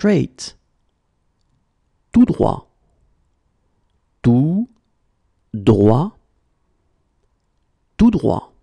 straight, tout droit, tout droit, tout droit.